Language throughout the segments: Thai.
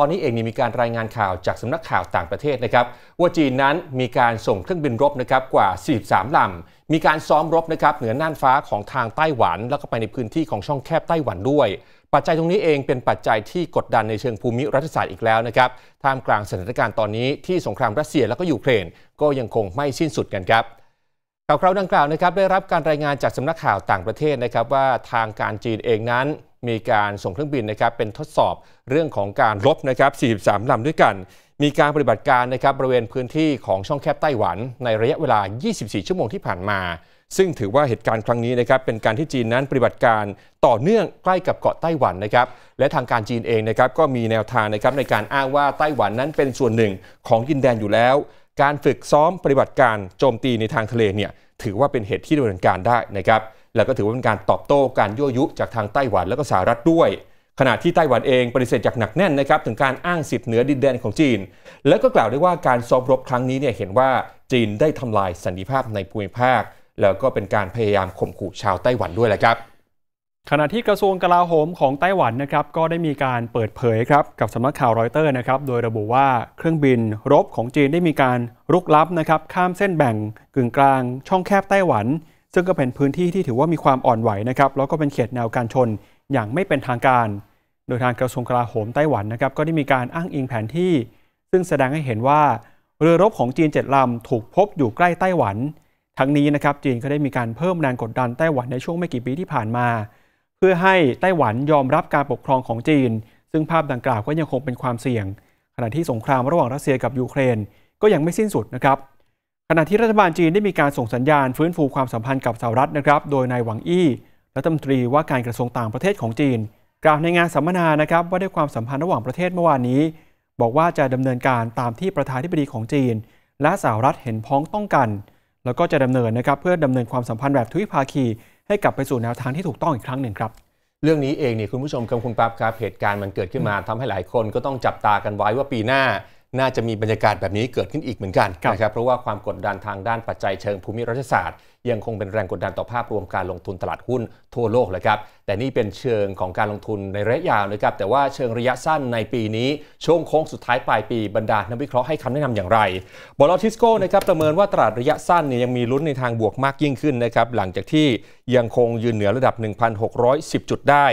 ตอนนี้เองมีการรายงานข่าวจากสำนักข่าวต่างประเทศนะครับ ว่าจีนนั้นมีการส่งเครื่องบินรบนะครับกว่า 43 ลำ มีการซ้อมรบนะครับเหนือน่านฟ้าของทางไต้หวัน แล้วก็ไปในพื้นที่ของช่องแคบไต้หวันด้วย ปัจจัยตรงนี้เองเป็นปัจจัยที่กดดันในเชิงภูมิรัฐศาสตร์อีกแล้วนะครับท่ามกลางสถานการณ์ตอนนี้ที่สงครามรัสเซียแล้วก็ยูเครนก็ยังคงไม่สิ้นสุดกันครับข่าวคราวดังกล่าวนะครับได้รับการรายงานจากสำนักข่าวต่างประเทศนะครับ ว่าทางการจีนเองนั้นมีการส่งเครื่องบินนะครับเป็นทดสอบเรื่องของการรบนะครับ43ลำด้วยกัน มีการปฏิบัติการนะครับบริเวณพื้นที่ของช่องแคบไต้หวันในระยะเวลา 24 ชั่วโมงที่ผ่านมา ซึ่งถือว่าเหตุการณ์ครั้งนี้นะครับเป็นการที่จีนนั้นปฏิบัติการต่อเนื่องใกล้กับเกาะไต้หวันนะครับ และทางการจีนเองนะครับก็มีแนวทางนะครับในการอ้างว่าไต้หวันนั้นเป็นส่วนหนึ่งของดินแดนอยู่แล้ว การฝึกซ้อมปฏิบัติการโจมตีในทางทะเลเนี่ยถือว่าเป็นเหตุที่ดำเนินการได้นะครับแล้วก็ถือว่าเป็นการตอบโต้การยั่วยุจากทางไต้หวันแล้วก็สหรัฐด้วยขณะที่ไต้หวันเองปฏิเสธจากหนักแน่นนะครับถึงการอ้างสิทธิเหนือดินแดนของจีน แล้วก็กล่าวได้ว่าการซ้อมรบครั้งนี้เนี่ยเห็นว่า จีนได้ทำลายสันติภาพในภูมิภาค แล้วก็เป็นการพยายามข่มขู่ชาวไต้หวันด้วยแหละครับขณะที่กระทรวงกลาโหมของไต้หวันนะครับก็ได้มีการเปิดเผยครับกับสำนักข่าวรอยเตอร์นะครับโดยระบุว่าเครื่องบิน รบของจีนได้มีการรุกล้ำนะครับ ข้ามเส้นแบ่ง กึ่งกลาง ช่องแคบไต้หวันซึ่งก็เป็นพื้นที่ที่ถือว่ามีความอ่อนไหวนะครับแล้วก็เป็นเขตแนวการชนอย่างไม่เป็นทางการ โดยทางกระทรวงกลาโหมไต้หวันนะครับ ก็ได้มีการอ้างอิงแผนที่ ซึ่งแสดงให้เห็นว่าเรือรบของจีนเจ็ดลำถูกพบอยู่ใกล้ไต้หวัน ทั้งนี้นะครับจีนก็ได้มีการเพิ่มแรงกดดันไต้หวัน ในช่วงไม่กี่ปีที่ผ่านมา เพื่อให้ไต้หวันยอมรับการปกครองของจีน ซึ่งภาพดังกล่าวก็ยังคงเป็นความเสี่ยง ขณะที่สงครามระหว่างรัสเซียกับยูเครน ก็ยังไม่สิ้นสุดนะครับขณะที่รัฐบาลจีนได้มีการส่งสัญญาณฟื้นฟูความสัมพันธ์กับสหรัฐนะครับ โดยนายหวังอี้รัฐมนตรีว่าการกระทรวงต่างประเทศของจีนกล่าวในงานสัมมนานะครับว่าด้วยความสัมพันธ์ระหว่างประเทศเมื่อวานนี้ บอกว่าจะดำเนินการตามที่ประธานธิบดีของจีน และสหรัฐเห็นพ้องต้องกันแล้วก็จะดำเนินนะครับเพื่อดำเนินความสัมพันธ์แบบทวิภาคี ให้กลับไปสู่แนวทางที่ถูกต้องอีกครั้งหนึ่งครับเรื่องนี้เองเนี่ยคุณผู้ชมคำคุณปั๊บครับเหตุการณ์มันเกิดขึ้นมา ทำให้หลายคนก็ต้องจับตากันไว้ว่าปีหน้าน่าจะมีบรรยากาศแบบนี้เกิดขึ้นอีกเหมือนกันนะครับเพราะว่าความกดดันทางด้านปัจจัยเชิงภูมิรัฐศาสตร์ ยังคงเป็นแรงกดดันต่อภาพรวมการลงทุนตลาดหุ้นทั่วโลกเลยครับแต่นี่เป็นเชิงของการลงทุนในระยะยาวนะครับแต่ว่าเชิงระยะสั้นในปีนี้ช่วงโค้งสุดท้ายปลายปีบรรดานักวิเคราะห์ให้คำแนะนำอย่างไร บอลทิสโก้นะครับประเมินว่าตลาดระยะสั้นเนี่ยยังมีลุ้นในทางบวกมากยิ่งขึ้นนะครับหลังจากที่ยังคงยืนเหนือระดับ 1,610 จุดได้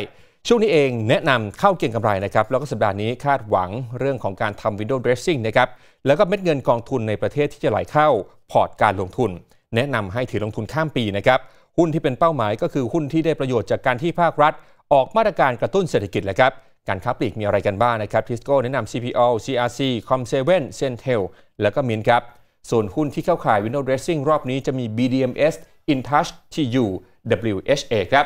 ช่วงนี้เองแนะนำเข้าเก็งกำไรนะครับ แล้วก็สัปดาห์นี้คาดหวังเรื่องของการทำวิด d o w เดรสซิ่งนะครับแล้วก็เม็ดเงินกองทุนในประเทศที่จะไหลเข้าพอร์ตการลงทุน แนะนำให้ถือลงทุนข้ามปีนะครับ หุ้นที่เป็นเป้าหมายก็คือหุ้นที่ได้ประโยชน์จากการที่ภาครัฐ ออกมาตรการกระตุ้นเศรษฐกิจนะครับการค้าปลีกมีอะไรกันบ้างนะครับทิสโก้แนะนำ CPO CRC Com7 Centel แล้วก็มินครับส่วนหุ้นที่เข้าขายวิด d o w เดรสซิ่งรอบนี้จะมี BDMs InTouch TU WHA ครับ